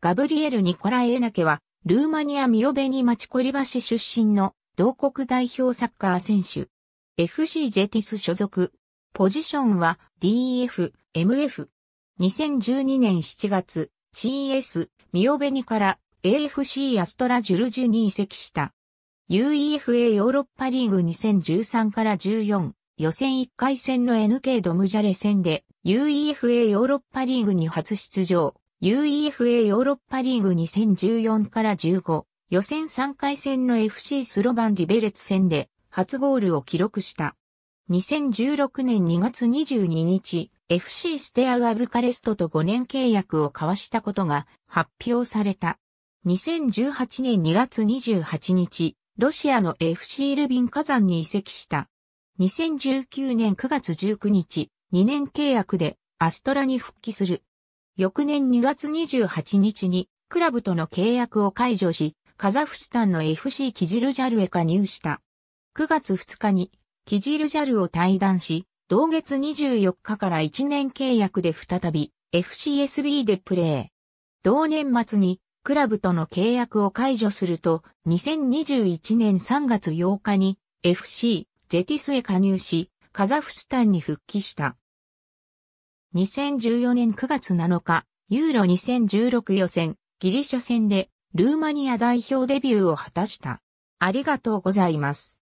ガブリエル・ニコライ・エナケは、ルーマニア・ミオベニ・マチコリバ市出身の、同国代表サッカー選手。FC ジェティス所属。ポジションは DF、MF。2012年7月、CS、ミオベニから AFC アストラジュルジュに移籍した。UEFA ヨーロッパリーグ2013から14、予選1回戦の NK ドムジャレ戦で UEFA ヨーロッパリーグに初出場。UEFA ヨーロッパリーグ2014から15予選3回戦の FC スロバン・リベレツ戦で初ゴールを記録した。2016年2月22日、FC ステアアブカレストと5年契約を交わしたことが発表された。2018年2月28日、ロシアの FC ルビン火山に移籍した。2019年9月19日、2年契約でアストラに復帰する。翌年2月28日にクラブとの契約を解除し、カザフスタンの FC キジルジャルへ加入した。9月2日にキジルジャルを退団し、同月24日から1年契約で再び FCSB でプレー。同年末にクラブとの契約を解除すると、2021年3月8日に FC ゼティスへ加入し、カザフスタンに復帰した。2014年9月7日、ユーロ2016予選、ギリシャ戦で、ルーマニア代表デビューを果たした。ありがとうございます。